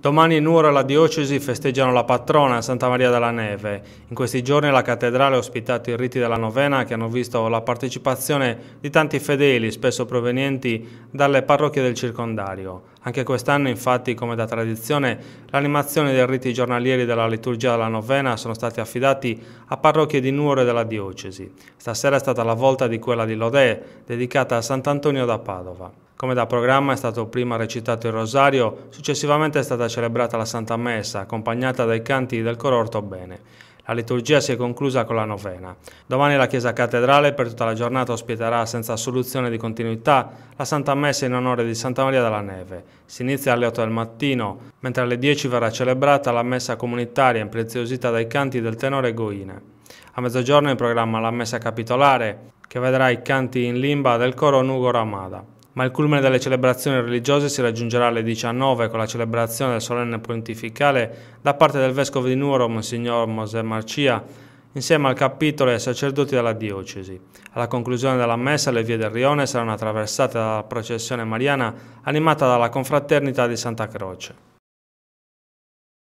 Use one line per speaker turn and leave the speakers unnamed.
Domani Nuoro e la diocesi festeggiano la patrona Santa Maria della Neve. In questi giorni la cattedrale ha ospitato i riti della novena che hanno visto la partecipazione di tanti fedeli, spesso provenienti dalle parrocchie del circondario. Anche quest'anno, infatti, come da tradizione, l'animazione dei riti giornalieri della liturgia della novena sono stati affidati a parrocchie di Nuoro e della diocesi. Stasera è stata la volta di quella di Lodè, dedicata a Sant'Antonio da Padova. Come da programma è stato prima recitato il rosario, successivamente è stata celebrata la Santa Messa, accompagnata dai canti del coro Ortobene. La liturgia si è conclusa con la novena. Domani la Chiesa Cattedrale per tutta la giornata ospiterà senza soluzione di continuità la Santa Messa in onore di Santa Maria della Neve. Si inizia alle 8 del mattino, mentre alle 10 verrà celebrata la Messa comunitaria impreziosita dai canti del tenore Goine. A mezzogiorno è in programma la Messa capitolare, che vedrà i canti in limba del coro Nugo Ramada ma il culmine delle celebrazioni religiose si raggiungerà alle 19 con la celebrazione del solenne pontificale da parte del vescovo di Nuoro, Monsignor Mosè Marcia, insieme al capitolo e ai sacerdoti della diocesi. Alla conclusione della messa le vie del Rione saranno attraversate dalla processione mariana animata dalla confraternita di Santa Croce.